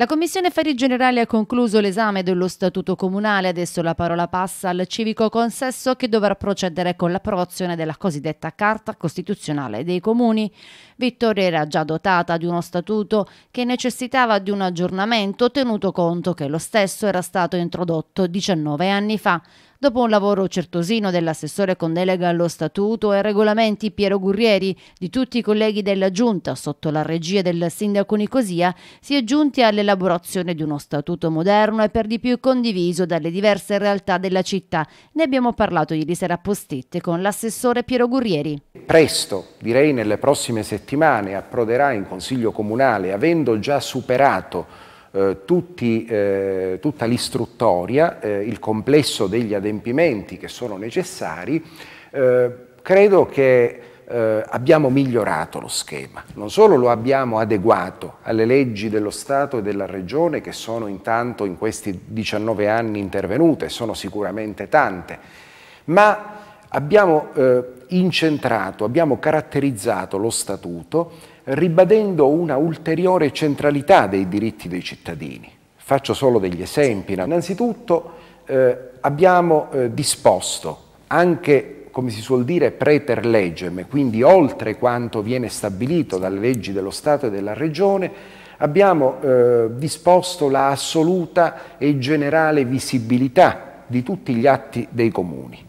La Commissione Affari Generali ha concluso l'esame dello Statuto Comunale, adesso la parola passa al civico consesso che dovrà procedere con l'approvazione della cosiddetta Carta Costituzionale dei Comuni. Vittoria era già dotata di uno statuto che necessitava di un aggiornamento tenuto conto che lo stesso era stato introdotto 19 anni fa. Dopo un lavoro certosino dell'assessore con delega allo statuto e regolamenti Piero Gurrieri, di tutti i colleghi della Giunta sotto la regia del sindaco Nicosia, si è giunti all'elaborazione di uno statuto moderno e per di più condiviso dalle diverse realtà della città. Ne abbiamo parlato ieri sera a Postette con l'assessore Piero Gurrieri. Presto, direi nelle prossime settimane, approderà in Consiglio Comunale, avendo già superato eh, tutti, eh, tutta l'istruttoria, eh, il complesso degli adempimenti che sono necessari, credo che eh, abbiamo migliorato lo schema, non solo lo abbiamo adeguato alle leggi dello Stato e della Regione che sono intanto in questi 19 anni intervenute, sono sicuramente tante, ma Abbiamo eh, incentrato, abbiamo caratterizzato lo statuto ribadendo una ulteriore centralità dei diritti dei cittadini. Faccio solo degli esempi. Innanzitutto eh, abbiamo eh, disposto anche, come si suol dire, preter legem, quindi oltre quanto viene stabilito dalle leggi dello Stato e della Regione, abbiamo eh, disposto la e generale visibilità di tutti gli atti dei comuni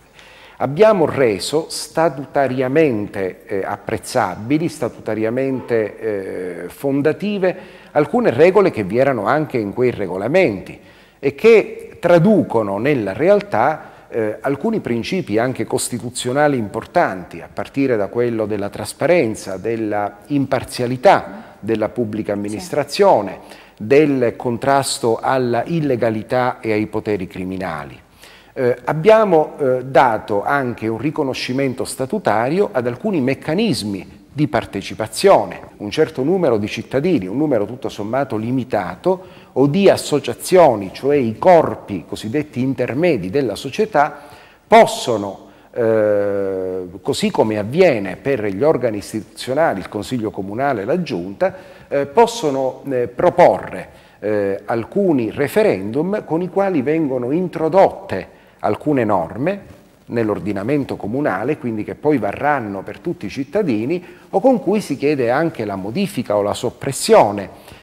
abbiamo reso statutariamente eh, apprezzabili, statutariamente eh, fondative, alcune regole che vi erano anche in quei regolamenti e che traducono nella realtà eh, alcuni principi anche costituzionali importanti, a partire da quello della trasparenza, della imparzialità della pubblica amministrazione, sì. del contrasto alla illegalità e ai poteri criminali. Eh, abbiamo eh, dato anche un riconoscimento statutario ad alcuni meccanismi di partecipazione, un certo numero di cittadini, un numero tutto sommato limitato, o di associazioni, cioè i corpi cosiddetti intermedi della società, possono, eh, così come avviene per gli organi istituzionali, il Consiglio Comunale e la Giunta, eh, possono eh, proporre eh, alcuni referendum con i quali vengono introdotte alcune norme nell'ordinamento comunale, quindi che poi varranno per tutti i cittadini, o con cui si chiede anche la modifica o la soppressione